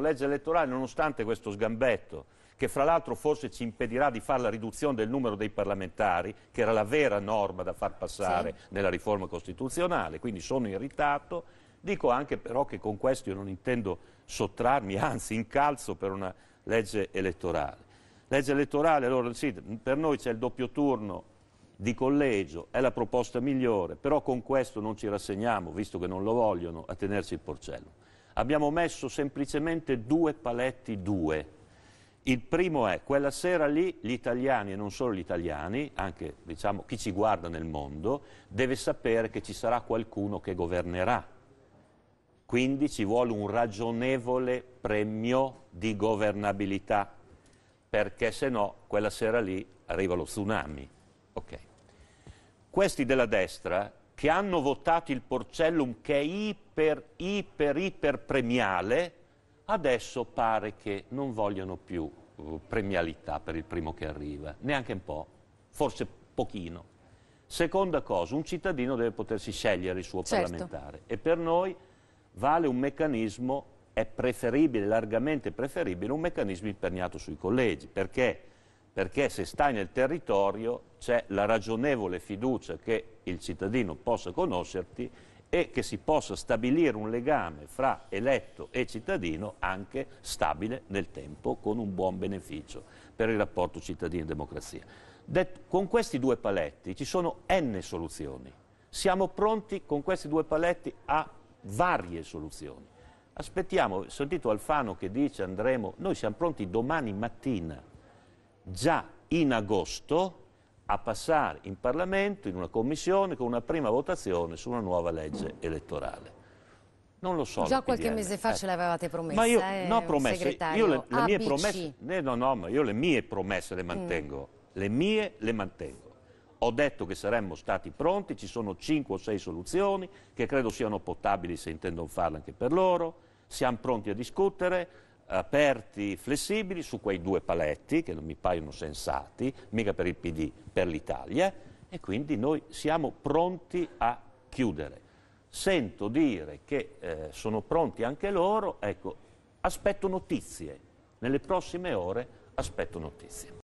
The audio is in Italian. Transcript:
collegio elettorale, nonostante questo sgambetto, che fra l'altro forse ci impedirà di fare la riduzione del numero dei parlamentari, che era la vera norma da far passare sì. nella riforma costituzionale, quindi sono irritato. Dico anche però che con questo io non intendo sottrarmi, anzi incalzo per una legge elettorale. Legge elettorale, allora sì, per noi c'è il doppio turno di collegio, è la proposta migliore, però con questo non ci rassegniamo, visto che non lo vogliono, a tenerci il porcello abbiamo messo semplicemente due paletti, due. Il primo è, quella sera lì gli italiani, e non solo gli italiani, anche diciamo, chi ci guarda nel mondo, deve sapere che ci sarà qualcuno che governerà. Quindi ci vuole un ragionevole premio di governabilità, perché se no quella sera lì arriva lo tsunami. Okay. Questi della destra che hanno votato il Porcellum che è iper, iper, iper premiale, adesso pare che non vogliono più uh, premialità per il primo che arriva, neanche un po', forse pochino. Seconda cosa, un cittadino deve potersi scegliere il suo certo. parlamentare e per noi vale un meccanismo, è preferibile, largamente preferibile, un meccanismo imperniato sui collegi, perché perché se stai nel territorio c'è la ragionevole fiducia che il cittadino possa conoscerti e che si possa stabilire un legame fra eletto e cittadino anche stabile nel tempo con un buon beneficio per il rapporto cittadino-democrazia. Con questi due paletti ci sono n soluzioni. Siamo pronti con questi due paletti a varie soluzioni. Aspettiamo, ho sentito Alfano che dice andremo, noi siamo pronti domani mattina già in agosto a passare in Parlamento, in una commissione, con una prima votazione su una nuova legge elettorale. Non lo so. Già qualche mese fa eh. ce l'avevate promessa. Ma io, eh, no, promesse. Io le, le mie promesse. No, no, ma io le mie promesse le mm. mantengo. Mm. Le mie le mantengo. Ho detto che saremmo stati pronti, ci sono 5 o 6 soluzioni che credo siano potabili se intendono farle anche per loro. Siamo pronti a discutere aperti, flessibili su quei due paletti che non mi paiono sensati, mica per il PD, per l'Italia e quindi noi siamo pronti a chiudere. Sento dire che eh, sono pronti anche loro, ecco, aspetto notizie, nelle prossime ore aspetto notizie.